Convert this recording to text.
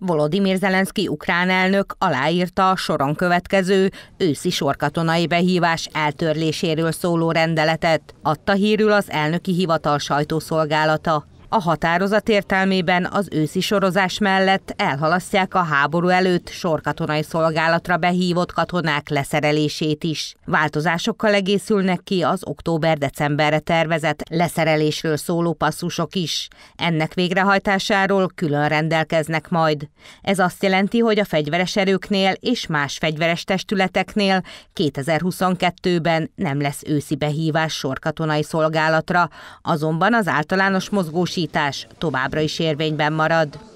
Volodymyr Zelenszky ukrán elnök aláírta a soron következő őszi sorkatonai behívás eltörléséről szóló rendeletet, adta hírül az elnöki hivatal sajtószolgálata. A határozat értelmében az őszi sorozás mellett elhalasztják a háború előtt sorkatonai szolgálatra behívott katonák leszerelését is. Változásokkal egészülnek ki az október-decemberre tervezett leszerelésről szóló passzusok is. Ennek végrehajtásáról külön rendelkeznek majd. Ez azt jelenti, hogy a fegyveres erőknél és más fegyveres testületeknél 2022-ben nem lesz őszi behívás sorkatonai szolgálatra, azonban az általános mozgósítás módosítás továbbra is érvényben marad.